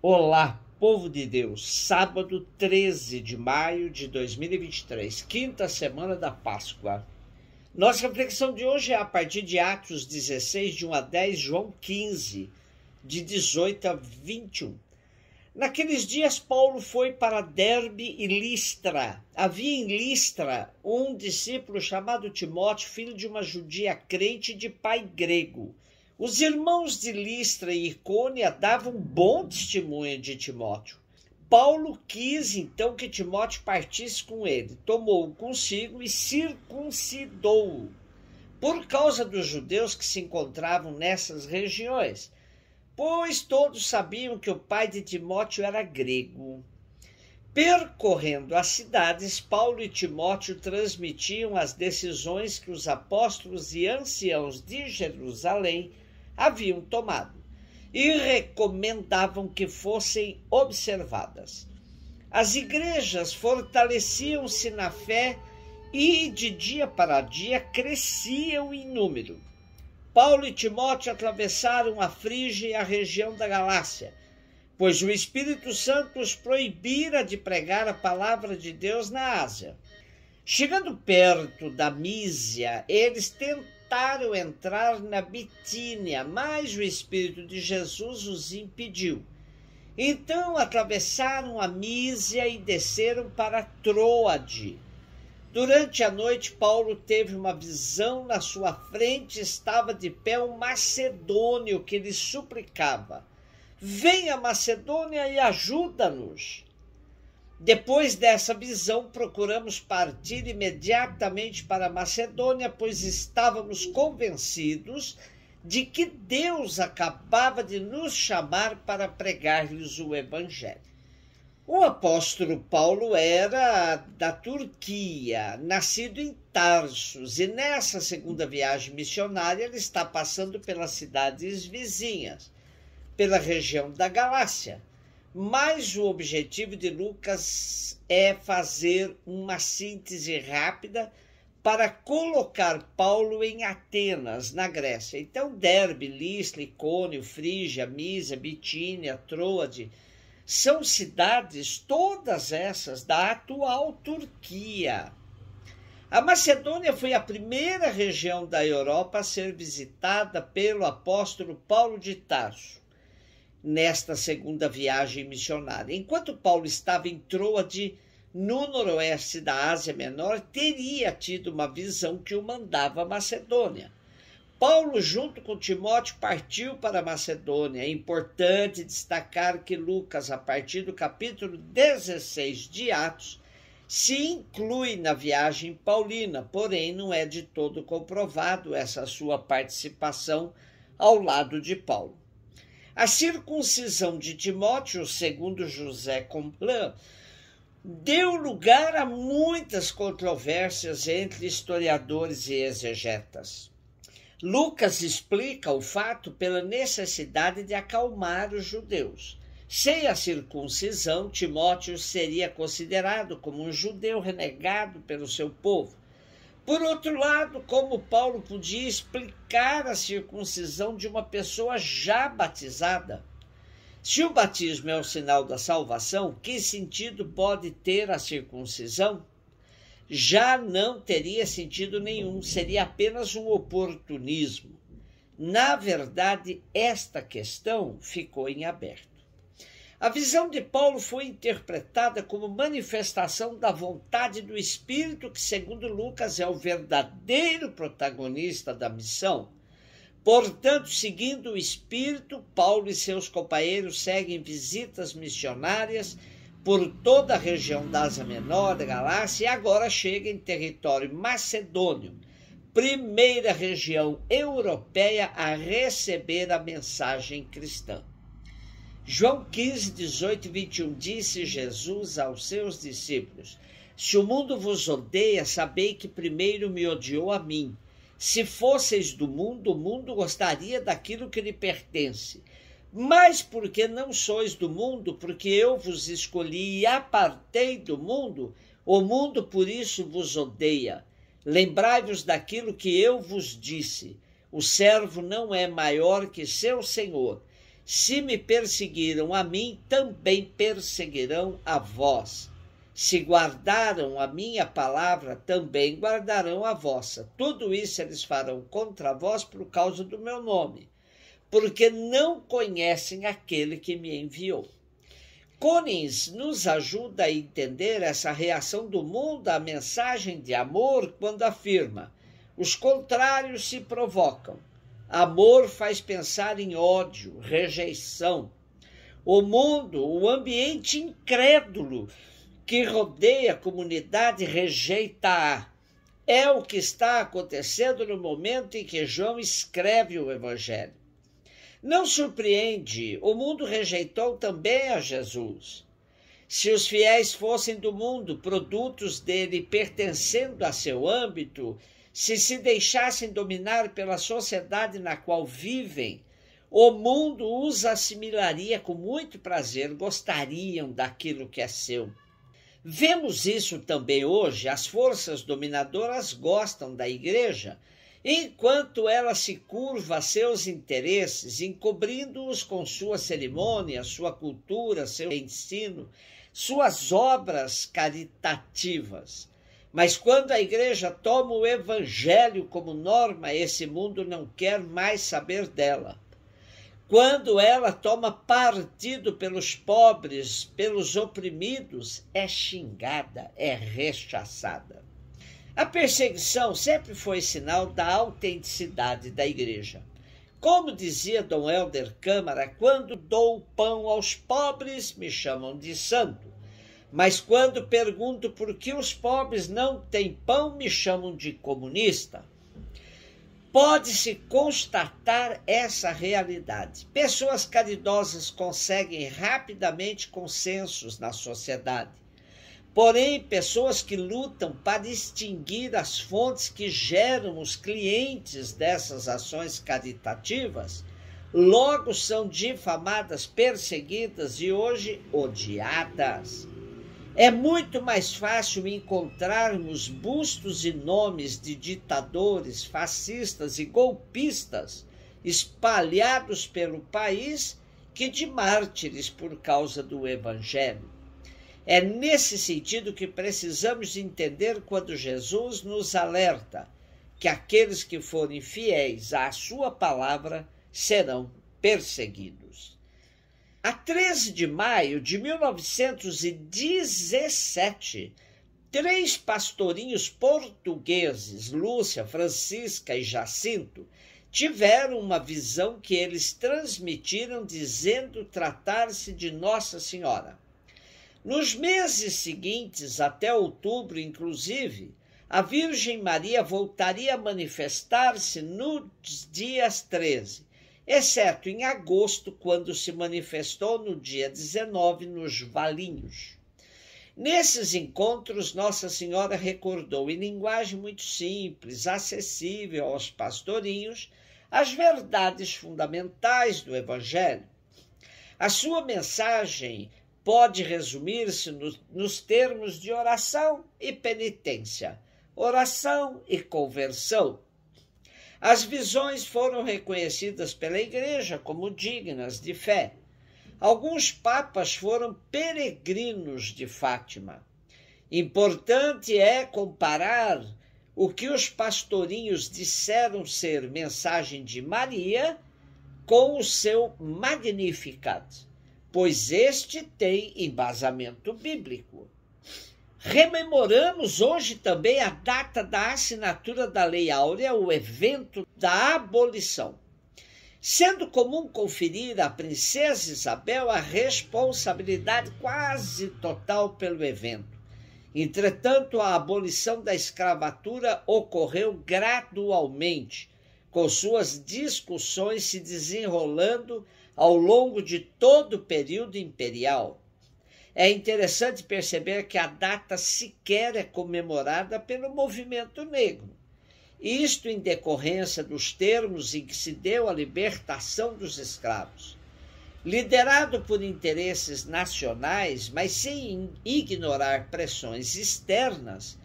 Olá, povo de Deus, sábado 13 de maio de 2023, quinta semana da Páscoa. Nossa reflexão de hoje é a partir de Atos 16, de 1 a 10, João 15, de 18 a 21. Naqueles dias, Paulo foi para Derbe e Listra. Havia em Listra um discípulo chamado Timóteo, filho de uma judia crente de pai grego os irmãos de Listra e Icônia davam bom testemunho de Timóteo. Paulo quis então que Timóteo partisse com ele, tomou-o consigo e circuncidou-o, por causa dos judeus que se encontravam nessas regiões, pois todos sabiam que o pai de Timóteo era grego. Percorrendo as cidades, Paulo e Timóteo transmitiam as decisões que os apóstolos e anciãos de Jerusalém haviam tomado e recomendavam que fossem observadas. As igrejas fortaleciam-se na fé e, de dia para dia, cresciam em número. Paulo e Timóteo atravessaram a Frígia e a região da Galácia, pois o Espírito Santo os proibira de pregar a palavra de Deus na Ásia. Chegando perto da Mísia, eles tentaram tentaram entrar na Bitínia, mas o Espírito de Jesus os impediu. Então atravessaram a Mísia e desceram para Troade. Durante a noite, Paulo teve uma visão. Na sua frente estava de pé um macedônio que lhe suplicava: Venha, Macedônia, e ajuda-nos. Depois dessa visão, procuramos partir imediatamente para Macedônia, pois estávamos convencidos de que Deus acabava de nos chamar para pregar-lhes o Evangelho. O apóstolo Paulo era da Turquia, nascido em Tarsus, e nessa segunda viagem missionária ele está passando pelas cidades vizinhas, pela região da Galácia mas o objetivo de Lucas é fazer uma síntese rápida para colocar Paulo em Atenas, na Grécia. Então, Derbe, Lis, Icônio, Frígia, Misa, Bitínia, Troade, são cidades, todas essas, da atual Turquia. A Macedônia foi a primeira região da Europa a ser visitada pelo apóstolo Paulo de Tarso nesta segunda viagem missionária. Enquanto Paulo estava em Troade, no noroeste da Ásia Menor, teria tido uma visão que o mandava à Macedônia. Paulo, junto com Timóteo, partiu para a Macedônia. É importante destacar que Lucas, a partir do capítulo 16 de Atos, se inclui na viagem paulina, porém não é de todo comprovado essa sua participação ao lado de Paulo. A circuncisão de Timóteo, segundo José Complan, deu lugar a muitas controvérsias entre historiadores e exegetas. Lucas explica o fato pela necessidade de acalmar os judeus. Sem a circuncisão, Timóteo seria considerado como um judeu renegado pelo seu povo por outro lado, como Paulo podia explicar a circuncisão de uma pessoa já batizada? Se o batismo é o sinal da salvação, que sentido pode ter a circuncisão? Já não teria sentido nenhum, seria apenas um oportunismo. Na verdade, esta questão ficou em aberto. A visão de Paulo foi interpretada como manifestação da vontade do Espírito, que, segundo Lucas, é o verdadeiro protagonista da missão. Portanto, seguindo o Espírito, Paulo e seus companheiros seguem visitas missionárias por toda a região da Ásia Menor, da Galácia, e agora chega em território macedônio, primeira região europeia a receber a mensagem cristã. João 15, 18 e 21 disse Jesus aos seus discípulos: Se o mundo vos odeia, sabei que primeiro me odiou a mim. Se fosseis do mundo, o mundo gostaria daquilo que lhe pertence. Mas porque não sois do mundo, porque eu vos escolhi e apartei do mundo, o mundo por isso vos odeia. Lembrai-vos daquilo que eu vos disse: o servo não é maior que seu senhor se me perseguiram a mim, também perseguirão a vós. Se guardaram a minha palavra, também guardarão a vossa. Tudo isso eles farão contra vós por causa do meu nome, porque não conhecem aquele que me enviou. Conins nos ajuda a entender essa reação do mundo à mensagem de amor quando afirma: os contrários se provocam. Amor faz pensar em ódio, rejeição. O mundo, o ambiente incrédulo que rodeia a comunidade rejeita-a. É o que está acontecendo no momento em que João escreve o Evangelho. Não surpreende, o mundo rejeitou também a Jesus. Se os fiéis fossem do mundo, produtos dele pertencendo a seu âmbito, se se deixassem dominar pela sociedade na qual vivem, o mundo os assimilaria com muito prazer, gostariam daquilo que é seu. Vemos isso também hoje, as forças dominadoras gostam da igreja, enquanto ela se curva a seus interesses, encobrindo-os com sua cerimônia, sua cultura, seu ensino, suas obras caritativas. Mas quando a igreja toma o evangelho como norma, esse mundo não quer mais saber dela. Quando ela toma partido pelos pobres, pelos oprimidos, é xingada, é rechaçada. A perseguição sempre foi sinal da autenticidade da igreja. Como dizia Dom Helder Câmara, quando dou pão aos pobres, me chamam de santo. Mas quando pergunto por que os pobres não têm pão, me chamam de comunista. Pode-se constatar essa realidade. Pessoas caridosas conseguem rapidamente consensos na sociedade. Porém, pessoas que lutam para extinguir as fontes que geram os clientes dessas ações caritativas, logo são difamadas, perseguidas e hoje odiadas. É muito mais fácil encontrarmos bustos e nomes de ditadores, fascistas e golpistas espalhados pelo país que de mártires por causa do Evangelho. É nesse sentido que precisamos entender quando Jesus nos alerta que aqueles que forem fiéis à sua palavra serão perseguidos. A 13 de maio de 1917, três pastorinhos portugueses, Lúcia, Francisca e Jacinto, tiveram uma visão que eles transmitiram dizendo tratar-se de Nossa Senhora. Nos meses seguintes, até outubro inclusive, a Virgem Maria voltaria a manifestar-se nos dias 13, exceto em agosto, quando se manifestou no dia 19 nos Valinhos. Nesses encontros, Nossa Senhora recordou, em linguagem muito simples, acessível aos pastorinhos, as verdades fundamentais do Evangelho. A sua mensagem pode resumir-se nos, nos termos de oração e penitência, oração e conversão as visões foram reconhecidas pela Igreja como dignas de fé. Alguns papas foram peregrinos de Fátima. Importante é comparar o que os pastorinhos disseram ser mensagem de Maria com o seu Magnificat, pois este tem embasamento bíblico. Rememoramos hoje também a data da assinatura da Lei Áurea, o evento da abolição. Sendo comum conferir à princesa Isabel a responsabilidade quase total pelo evento. Entretanto, a abolição da escravatura ocorreu gradualmente, com suas discussões se desenrolando ao longo de todo o período imperial. É interessante perceber que a data sequer é comemorada pelo movimento negro. Isto em decorrência dos termos em que se deu a libertação dos escravos. Liderado por interesses nacionais, mas sem ignorar pressões externas,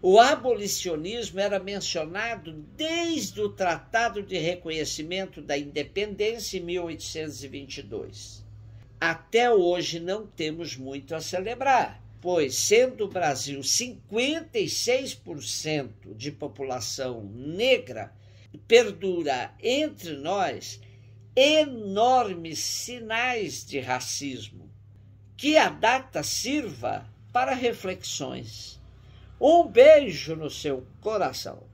o abolicionismo era mencionado desde o Tratado de Reconhecimento da Independência em 1822 até hoje não temos muito a celebrar, pois, sendo o Brasil 56% de população negra, perdura entre nós enormes sinais de racismo. Que a data sirva para reflexões. Um beijo no seu coração.